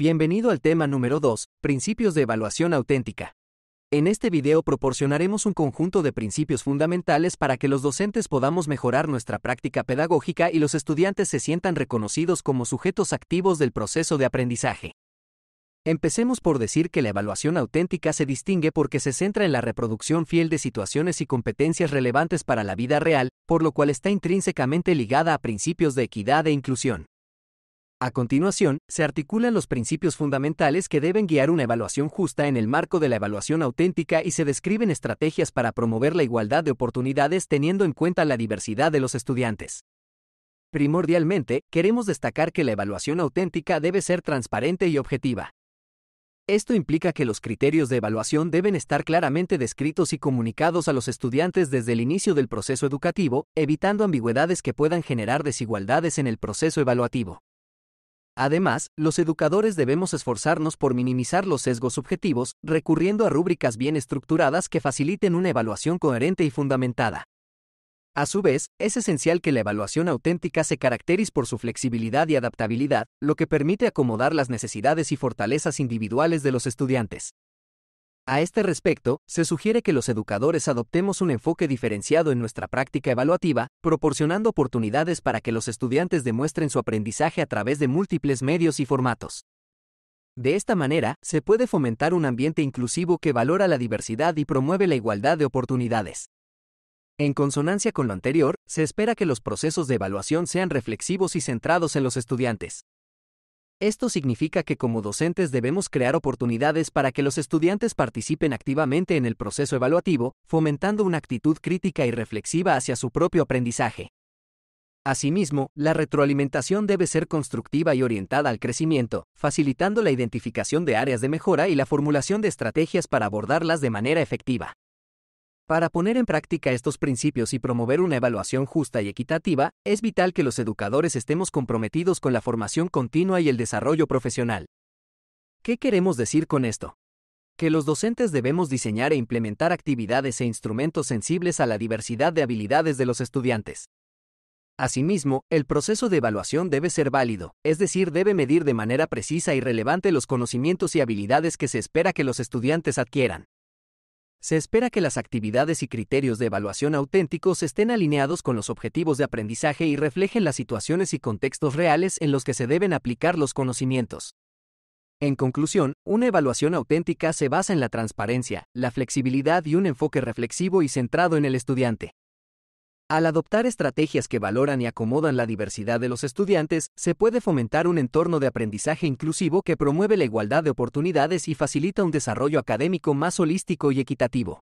Bienvenido al tema número 2, Principios de Evaluación Auténtica. En este video proporcionaremos un conjunto de principios fundamentales para que los docentes podamos mejorar nuestra práctica pedagógica y los estudiantes se sientan reconocidos como sujetos activos del proceso de aprendizaje. Empecemos por decir que la evaluación auténtica se distingue porque se centra en la reproducción fiel de situaciones y competencias relevantes para la vida real, por lo cual está intrínsecamente ligada a principios de equidad e inclusión. A continuación, se articulan los principios fundamentales que deben guiar una evaluación justa en el marco de la evaluación auténtica y se describen estrategias para promover la igualdad de oportunidades teniendo en cuenta la diversidad de los estudiantes. Primordialmente, queremos destacar que la evaluación auténtica debe ser transparente y objetiva. Esto implica que los criterios de evaluación deben estar claramente descritos y comunicados a los estudiantes desde el inicio del proceso educativo, evitando ambigüedades que puedan generar desigualdades en el proceso evaluativo. Además, los educadores debemos esforzarnos por minimizar los sesgos subjetivos, recurriendo a rúbricas bien estructuradas que faciliten una evaluación coherente y fundamentada. A su vez, es esencial que la evaluación auténtica se caracterice por su flexibilidad y adaptabilidad, lo que permite acomodar las necesidades y fortalezas individuales de los estudiantes. A este respecto, se sugiere que los educadores adoptemos un enfoque diferenciado en nuestra práctica evaluativa, proporcionando oportunidades para que los estudiantes demuestren su aprendizaje a través de múltiples medios y formatos. De esta manera, se puede fomentar un ambiente inclusivo que valora la diversidad y promueve la igualdad de oportunidades. En consonancia con lo anterior, se espera que los procesos de evaluación sean reflexivos y centrados en los estudiantes. Esto significa que como docentes debemos crear oportunidades para que los estudiantes participen activamente en el proceso evaluativo, fomentando una actitud crítica y reflexiva hacia su propio aprendizaje. Asimismo, la retroalimentación debe ser constructiva y orientada al crecimiento, facilitando la identificación de áreas de mejora y la formulación de estrategias para abordarlas de manera efectiva. Para poner en práctica estos principios y promover una evaluación justa y equitativa, es vital que los educadores estemos comprometidos con la formación continua y el desarrollo profesional. ¿Qué queremos decir con esto? Que los docentes debemos diseñar e implementar actividades e instrumentos sensibles a la diversidad de habilidades de los estudiantes. Asimismo, el proceso de evaluación debe ser válido, es decir, debe medir de manera precisa y relevante los conocimientos y habilidades que se espera que los estudiantes adquieran. Se espera que las actividades y criterios de evaluación auténticos estén alineados con los objetivos de aprendizaje y reflejen las situaciones y contextos reales en los que se deben aplicar los conocimientos. En conclusión, una evaluación auténtica se basa en la transparencia, la flexibilidad y un enfoque reflexivo y centrado en el estudiante. Al adoptar estrategias que valoran y acomodan la diversidad de los estudiantes, se puede fomentar un entorno de aprendizaje inclusivo que promueve la igualdad de oportunidades y facilita un desarrollo académico más holístico y equitativo.